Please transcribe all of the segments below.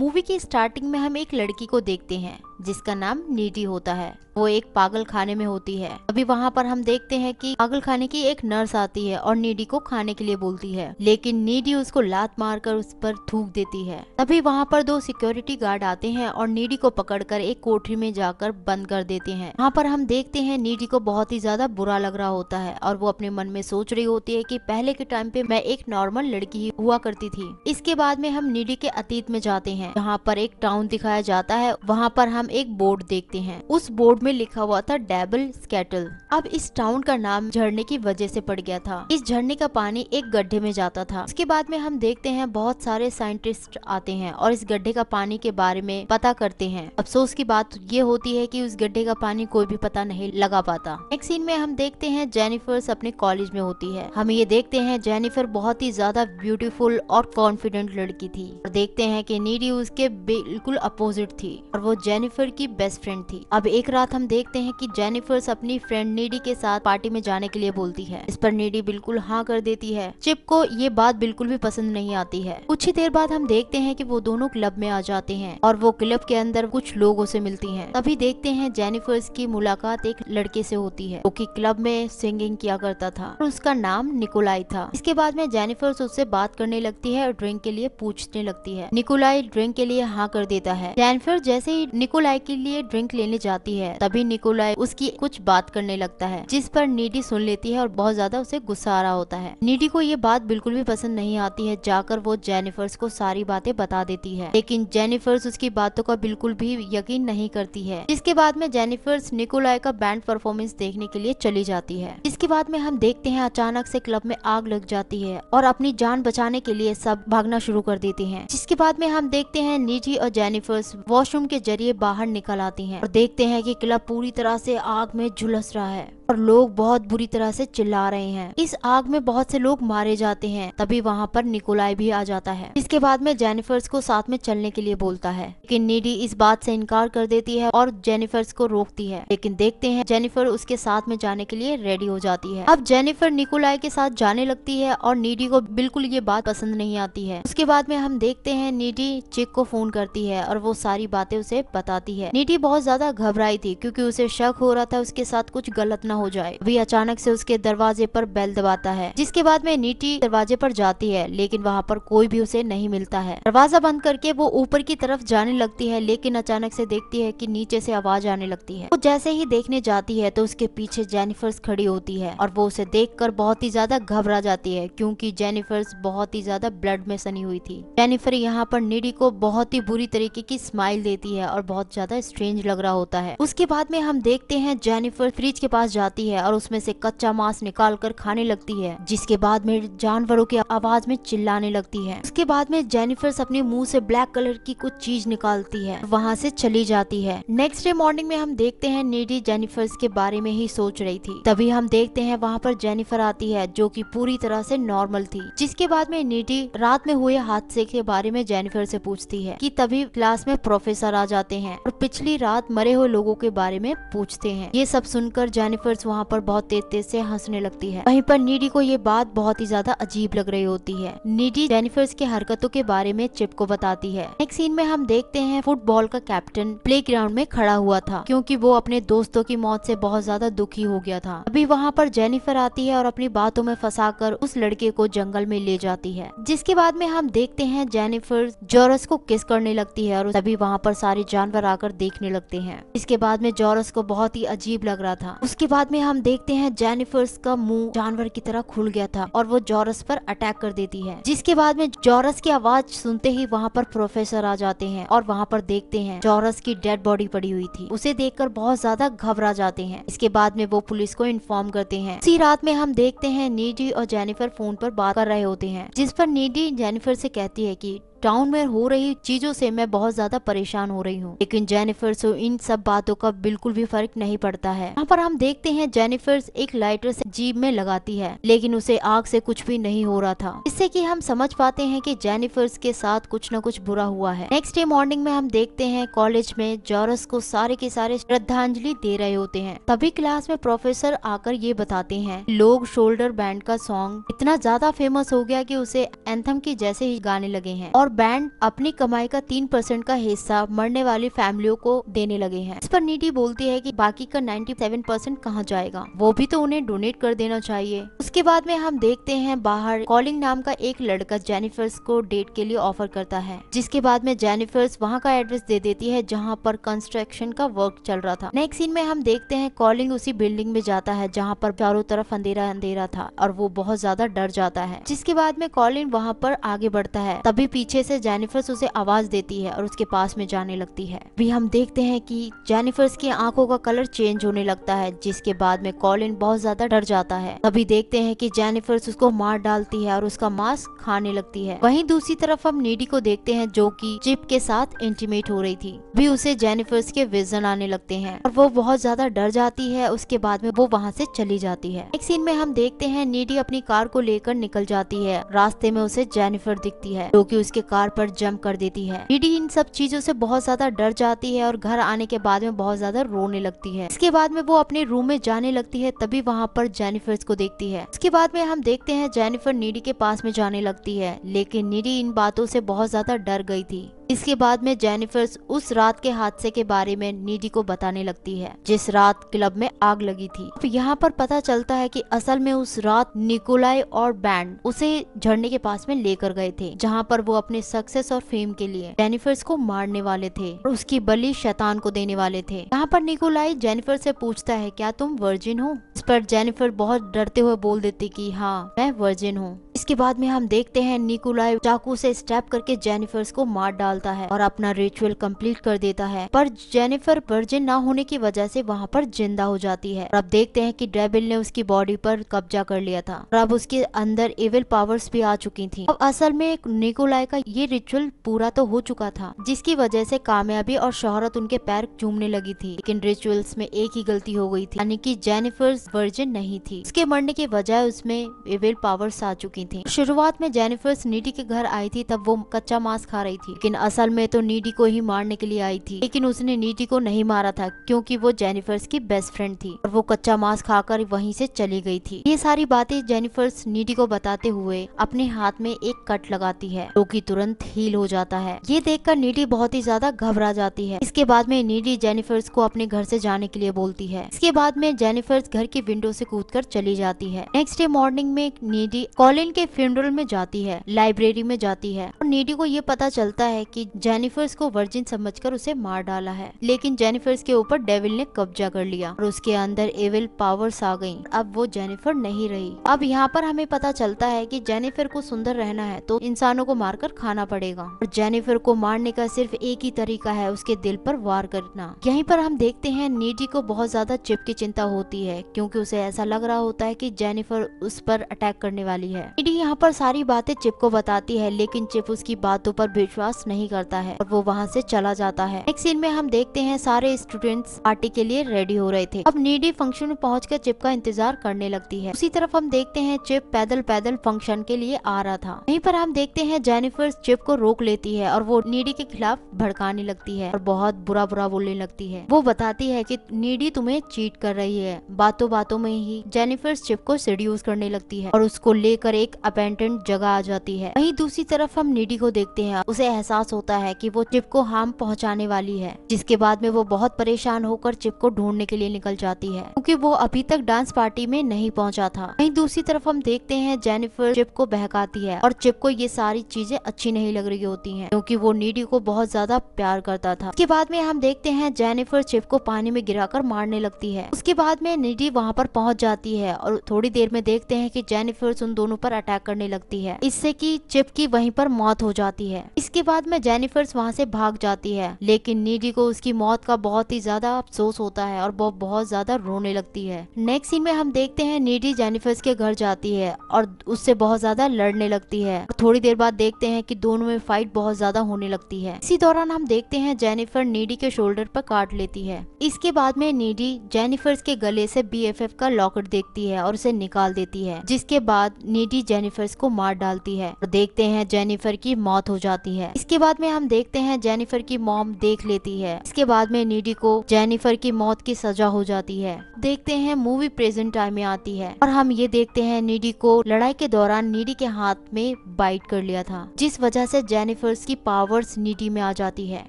movie के starting में हम एक लड़की को देखते हैं जिसका नाम नीटी होता है वो एक पागल खाने में होती है अभी वहाँ पर हम देखते हैं कि पागल खाने की एक नर्स आती है और नीडी को खाने के लिए बोलती है लेकिन नीडी उसको लात मारकर उस पर थूक देती है तभी वहाँ पर दो सिक्योरिटी गार्ड आते हैं और नीडी को पकड़कर एक कोठरी में जाकर बंद कर देते हैं वहाँ पर हम देखते हैं नीडी को बहुत ही ज्यादा बुरा लग रहा होता है और वो अपने मन में सोच रही होती है की पहले के टाइम पे मैं एक नॉर्मल लड़की ही हुआ करती थी इसके बाद में हम नीडी के अतीत में जाते हैं यहाँ पर एक टाउन दिखाया जाता है वहाँ पर हम एक बोर्ड देखते हैं उस बोर्ड में लिखा हुआ था डेबल स्केटल अब इस टाउन का नाम झरने की वजह से पड़ गया था इस झरने का पानी एक गड्ढे में जाता था उसके बाद में हम देखते हैं बहुत सारे साइंटिस्ट आते हैं और इस गड्ढे का पानी के बारे में पता करते हैं अफसोस की बात ये होती है की उस गड्ढे का पानी कोई भी पता नहीं लगा पाता नेक्स्ट सीन में हम देखते हैं जेनिफर्स अपने कॉलेज में होती है हम ये देखते हैं जेनिफर बहुत ही ज्यादा ब्यूटीफुल और कॉन्फिडेंट लड़की थी और देखते हैं कि नीडी उसके बिल्कुल अपोजिट थी और वो जेनिफर जेनिफर की बेस्ट फ्रेंड थी अब एक रात हम देखते हैं कि जेनिफर्स अपनी फ्रेंड नीडी के साथ पार्टी में जाने के लिए बोलती है इस पर नीडी बिल्कुल हाँ कर देती है चिप को ये बात बिल्कुल भी पसंद नहीं आती है कुछ ही देर बाद हम देखते हैं कि वो दोनों क्लब में आ जाते हैं और वो क्लब के अंदर कुछ लोगों से मिलती हैं तभी देखते हैं जेनिफर्स की मुलाकात एक लड़के से होती है जो की क्लब में सिंगिंग किया करता था और उसका नाम निकोलाई था इसके बाद में जेनिफर्स उससे बात करने लगती है और ड्रिंक के लिए पूछने लगती है निकोलाई ड्रिंक के लिए हाँ कर देता है जेनिफर जैसे ही निकोलाई निकोलाई के लिए ड्रिंक लेने जाती है तभी निकोलाई उसकी कुछ बात करने लगता है जिस पर नीडी सुन लेती है और बहुत ज्यादा उसे गुस्सा आ रहा होता है नीडी को ये बात बिल्कुल भी पसंद नहीं आती है जाकर वो जेनिफर्स को सारी बातें बता देती है लेकिन जेनिफर्स उसकी बातों का बिल्कुल भी यकीन नहीं करती है इसके बाद में जेनिफर्स निकोलाई का बैंड परफॉर्मेंस देखने के लिए चली जाती है इसके बाद में हम देखते हैं अचानक से क्लब में आग लग जाती है और अपनी जान बचाने के लिए सब भागना शुरू कर देती हैं जिसके बाद में हम देखते हैं निजी और जेनिफर्स वॉशरूम के जरिए बाहर निकल आती हैं और देखते हैं कि किला पूरी तरह से आग में झुलस रहा है पर लोग बहुत बुरी तरह से चिल्ला रहे हैं इस आग में बहुत से लोग मारे जाते हैं तभी वहाँ पर निकोलाई भी आ जाता है इसके बाद में जेनिफर्स को साथ में चलने के लिए बोलता है लेकिन नीडी इस बात से इनकार कर देती है और जेनिफर्स को रोकती है लेकिन देखते हैं जेनिफर उसके साथ में जाने के लिए रेडी हो जाती है अब जेनिफर निकोलाई के साथ जाने लगती है और नीडी को बिल्कुल ये बात पसंद नहीं आती है उसके बाद में हम देखते हैं नीडी चिक को फोन करती है और वो सारी बातें उसे बताती है नीडी बहुत ज्यादा घबराई थी क्योंकि उसे शक हो रहा था उसके साथ कुछ गलत न हो जाए वही अचानक से उसके दरवाजे पर बेल दबाता है जिसके बाद में नीटी दरवाजे पर जाती है लेकिन वहाँ पर कोई भी उसे नहीं मिलता है दरवाजा बंद करके वो ऊपर की तरफ जाने लगती है लेकिन अचानक से देखती है कि नीचे से आवाज आने लगती है वो जैसे ही देखने जाती है तो उसके पीछे जेनिफर्स खड़ी होती है और वो उसे कर बहुत ही ज्यादा घबरा जाती है क्योंकि जेनिफर्स बहुत ही ज्यादा ब्लड में सनी हुई थी जेनिफर यहाँ पर निडी को बहुत ही बुरी तरीके की स्माइल देती है और बहुत ज्यादा स्ट्रेंज लग रहा होता है उसके बाद में हम देखते हैं जेनिफर फ्रिज के पास जाती जाती है और उसमें से कच्चा मांस निकाल कर खाने लगती है जिसके बाद में जानवरों की आवाज में चिल्लाने लगती है उसके बाद में जेनिफर्स अपने मुंह से ब्लैक कलर की कुछ चीज निकालती है वहाँ से चली जाती है नेक्स्ट डे मॉर्निंग में हम देखते हैं नीडी जेनिफर्स के बारे में ही सोच रही थी तभी हम देखते हैं वहाँ पर जेनिफर आती है जो की पूरी तरह से नॉर्मल थी जिसके बाद में नीडी रात में हुए हादसे के बारे में जेनिफर से पूछती है कि तभी क्लास में प्रोफेसर आ जाते हैं और पिछली रात मरे हुए लोगों के बारे में पूछते हैं ये सब सुनकर जेनिफर नर्स वहाँ पर बहुत तेज तेज से हंसने लगती है वहीं पर नीडी को ये बात बहुत ही ज्यादा अजीब लग रही होती है नीडी जेनिफर्स की हरकतों के बारे में चिप को बताती है नेक्स्ट सीन में हम देखते हैं फुटबॉल का कैप्टन प्ले ग्राउंड में खड़ा हुआ था क्योंकि वो अपने दोस्तों की मौत से बहुत ज्यादा दुखी हो गया था अभी वहाँ पर जेनिफर आती है और अपनी बातों में फंसा कर उस लड़के को जंगल में ले जाती है जिसके बाद में हम देखते हैं जेनिफर जॉरस को किस करने लगती है और तभी वहाँ पर सारे जानवर आकर देखने लगते हैं इसके बाद में जॉरस को बहुत ही अजीब लग रहा था उसके बाद మేం హం దేక్తే హే జెనిఫర్స్ కా ముహ్ జానవర్ కి తరా ఖుల్ గయా థా ఔర్ वो జోరస్ పర్ అటాక్ కర్ దేతి హే జిస్కే baad మే జోరస్ కి awaaz sunతే హై వహ పర్ ప్రొఫెసర్ ఆ జాతే హై ఔర్ వహ పర్ దేక్తే హై జోరస్ కి డెడ్ బాడీ పడి హుయీ థీ ఉసే దేక్ కర్ బహత్ జదా ఘబరా జాతే హై ఇస్కే baad మే वो पुलिस కో ఇన్ఫార్మ్ కర్తే హై ఉసీ raat మే హం దేక్తే హై నీడీ ఔర్ జెనిఫర్ ఫోన్ పర్ baat కర్ rahe hote హై జిస్ పర్ నీడీ జెనిఫర్ సే కహతి హై కి टाउन में हो रही चीजों से मैं बहुत ज्यादा परेशान हो रही हूँ लेकिन जेनिफर से इन सब बातों का बिल्कुल भी फर्क नहीं पड़ता है यहाँ पर हम देखते हैं जेनिफर्स एक लाइटर से जीप में लगाती है लेकिन उसे आग से कुछ भी नहीं हो रहा था इससे कि हम समझ पाते हैं कि जेनिफर्स के साथ कुछ न कुछ बुरा हुआ है नेक्स्ट डे मॉर्निंग में हम देखते हैं कॉलेज में जॉरस को सारे के सारे श्रद्धांजलि दे रहे होते हैं तभी क्लास में प्रोफेसर आकर ये बताते हैं लोग शोल्डर बैंड का सॉन्ग इतना ज्यादा फेमस हो गया की उसे एंथम के जैसे ही गाने लगे हैं और बैंड अपनी कमाई का तीन परसेंट का हिस्सा मरने वाली फैमिलियों को देने लगे हैं इस पर नीडी बोलती है कि बाकी का 97 परसेंट कहाँ जाएगा वो भी तो उन्हें डोनेट कर देना चाहिए उसके बाद में हम देखते हैं बाहर कॉलिंग नाम का एक लड़का जेनिफर्स को डेट के लिए ऑफर करता है जिसके बाद में जेनिफर्स वहाँ का एड्रेस दे देती है जहाँ पर कंस्ट्रक्शन का वर्क चल रहा था नेक्स्ट सीन में हम देखते हैं कॉलिंग उसी बिल्डिंग में जाता है जहाँ पर चारों तरफ अंधेरा अंधेरा था और वो बहुत ज्यादा डर जाता है जिसके बाद में कॉलिन वहाँ पर आगे बढ़ता है तभी पीछे पीछे से जेनिफर्स उसे आवाज देती है और उसके पास में जाने लगती है भी हम देखते हैं कि जेनिफर्स की आंखों का कलर चेंज होने लगता है जिसके बाद में कॉलिन बहुत ज्यादा डर जाता है तभी देखते हैं कि जेनिफर्स उसको मार डालती है और उसका मास्क खाने लगती है वहीं दूसरी तरफ हम नीडी को देखते हैं जो कि चिप के साथ इंटीमेट हो रही थी भी उसे जेनिफर्स के विजन आने लगते है और वो बहुत ज्यादा डर जाती है उसके बाद में वो वहाँ से चली जाती है एक सीन में हम देखते हैं नीडी अपनी कार को लेकर निकल जाती है रास्ते में उसे जेनिफर दिखती है जो की उसके कार पर जंप कर देती है डीडी इन सब चीजों से बहुत ज्यादा डर जाती है और घर आने के बाद में बहुत ज्यादा रोने लगती है इसके बाद में वो अपने रूम में जाने लगती है तभी वहाँ पर जेनिफर को देखती है इसके बाद में हम देखते हैं जेनिफर नीडी के पास में जाने लगती है लेकिन नीडी इन बातों से बहुत ज्यादा डर गई थी इसके बाद में जेनिफर उस रात के हादसे के बारे में नीडी को बताने लगती है जिस रात क्लब में आग लगी थी यहाँ पर पता चलता है कि असल में उस रात निकोलाई और बैंड उसे झरने के पास में लेकर गए थे जहाँ पर वो अपने अपने सक्सेस और फेम के लिए जेनिफर्स को मारने वाले थे और उसकी बलि शैतान को देने वाले थे यहाँ पर निकोलाई जेनिफर से पूछता है क्या तुम वर्जिन हो इस पर जेनिफर बहुत डरते हुए बोल देती कि हाँ मैं वर्जिन हूँ इसके बाद में हम देखते हैं निकोलाई चाकू से स्टैप करके जेनिफर्स को मार डालता है और अपना रिचुअल कंप्लीट कर देता है पर जेनिफर वर्जिन ना होने की वजह से वहाँ पर जिंदा हो जाती है और अब देखते हैं कि डेबिल ने उसकी बॉडी पर कब्जा कर लिया था और अब उसके अंदर एविल पावर्स भी आ चुकी थी अब असल में निकोलाई का ये रिचुअल पूरा तो हो चुका था जिसकी वजह से कामयाबी और शोहरत उनके पैर चूमने लगी थी लेकिन रिचुअल्स में एक ही गलती हो गई थी यानी कि जेनिफर्स वर्जिन नहीं थी उसके मरने के बजाय उसमें विविल पावर्स आ चुकी थी शुरुआत में जेनिफर्स नीडी के घर आई थी तब वो कच्चा मांस खा रही थी लेकिन असल में तो नीडी को ही मारने के लिए आई थी लेकिन उसने नीडी को नहीं मारा था क्योंकि वो जेनिफर्स की बेस्ट फ्रेंड थी और वो कच्चा मांस खाकर वहीं से चली गई थी ये सारी बातें जेनिफर्स नीडी को बताते हुए अपने हाथ में एक कट लगाती है जो की तुरंत तुरंत हील हो जाता है ये देखकर नीडी बहुत ही ज्यादा घबरा जाती है इसके बाद में नीडी जेनिफर्स को अपने घर से जाने के लिए बोलती है इसके बाद में जेनिफर्स घर की विंडो से कूदकर चली जाती है नेक्स्ट डे मॉर्निंग में नीडी कॉलिन के फ्यूनरल में जाती है लाइब्रेरी में जाती है और नीडी को ये पता चलता है की जेनिफर्स को वर्जिन समझकर उसे मार डाला है लेकिन जेनिफर्स के ऊपर डेविल ने कब्जा कर लिया और उसके अंदर एविल पावर्स आ गई अब वो जेनिफर नहीं रही अब यहाँ पर हमें पता चलता है की जेनिफर को सुंदर रहना है तो इंसानों को मारकर खाना पड़ेगा और जेनिफर को मारने का सिर्फ एक ही तरीका है उसके दिल पर वार करना यहीं पर हम देखते हैं नीडी को बहुत ज्यादा चिप की चिंता होती है क्योंकि उसे ऐसा लग रहा होता है कि जेनिफर उस पर अटैक करने वाली है नीडी यहाँ पर सारी बातें चिप को बताती है लेकिन चिप उसकी बातों पर विश्वास नहीं करता है और वो वहाँ से चला जाता है नेक्स्ट सीन में हम देखते हैं सारे स्टूडेंट्स पार्टी के लिए रेडी हो रहे थे अब नीडी फंक्शन में पहुँच चिप का इंतजार करने लगती है उसी तरफ हम देखते हैं चिप पैदल पैदल फंक्शन के लिए आ रहा था यहीं पर हम देखते हैं जेनिफर इस चिप को रोक लेती है और वो नीडी के खिलाफ भड़काने लगती है और बहुत बुरा बुरा बोलने लगती है वो बताती है कि नीडी तुम्हें चीट कर रही है बातों बातों में ही जेनिफर चिप को सेड्यूस करने लगती है और उसको लेकर एक अपेंडेंट जगह आ जाती है वही दूसरी तरफ हम नीडी को देखते हैं उसे एहसास होता है की वो चिप को हार्म पहुँचाने वाली है जिसके बाद में वो बहुत परेशान होकर चिप को ढूंढने के लिए निकल जाती है क्यूँकी वो अभी तक डांस पार्टी में नहीं पहुँचा था वही दूसरी तरफ हम देखते हैं जेनिफर चिप को बहकाती है और चिप को ये सारी चीजें अच्छी नहीं लग रही होती हैं क्योंकि वो नीडी को बहुत ज्यादा प्यार करता था उसके बाद में हम देखते हैं जेनिफर चिप को पानी में गिराकर मारने लगती है उसके बाद में नीडी वहाँ पर पहुंच जाती है और थोड़ी देर में देखते हैं की जेनिफर उन दोनों पर अटैक करने लगती है इससे की चिप की वही पर मौत हो जाती है इसके बाद में जेनिफर्स वहाँ से भाग जाती है लेकिन नीडी को उसकी मौत का बहुत ही ज्यादा अफसोस होता है और वो बहुत ज्यादा रोने लगती है नेक्स्ट सीन में हम देखते हैं नीडी जेनिफर्स के घर जाती है और उससे बहुत ज्यादा लड़ने लगती है थोड़ी देर बाद देखते हैं कि दोनों में फाइट बहुत ज्यादा होने लगती है इसी दौरान हम देखते हैं जेनिफर नीडी के शोल्डर पर काट लेती है इसके बाद में नीडी जेनिफर के गले से बीएफएफ का लॉकेट देखती है और उसे निकाल देती है जिसके बाद नीडी जेनिफर्स को मार डालती है और देखते हैं जेनिफर की मौत हो जाती है इसके बाद में हम देखते हैं जेनिफर की मॉम देख लेती है इसके बाद में नीडी को जेनिफर की मौत की सजा हो जाती है देखते हैं मूवी प्रेजेंट टाइम में आती है और हम ये देखते हैं नीडी को लड़ाई के दौरान नीडी के हाथ में बाइट कर लिया था जिस वजह से जेनिफर्स की पावर्स नीडी में आ जाती है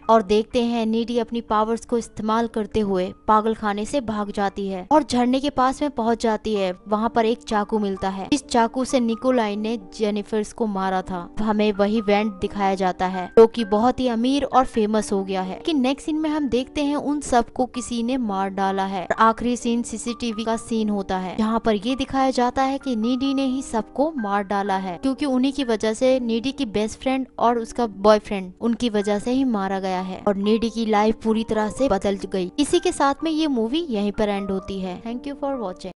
और देखते हैं नीडी अपनी पावर्स को इस्तेमाल करते हुए पागल खाने से भाग जाती है और झरने के पास में पहुंच जाती है वहाँ पर एक चाकू मिलता है इस चाकू से निकोलाइन ने जेनिफर्स को मारा था हमें वही वेंट दिखाया जाता है जो की बहुत ही अमीर और फेमस हो गया है की नेक्स्ट सीन में हम देखते हैं उन सबको किसी ने मार डाला है आखिरी सीन सीसीटीवी का सीन होता है यहाँ पर ये दिखाया जाता है की नीडी ने ही सबको मार डाला है क्यूँकी उन्हीं की वजह वजह से नीडी की बेस्ट फ्रेंड और उसका बॉयफ्रेंड उनकी वजह से ही मारा गया है और नीडी की लाइफ पूरी तरह से बदल गई इसी के साथ में ये मूवी यहीं पर एंड होती है थैंक यू फॉर वॉचिंग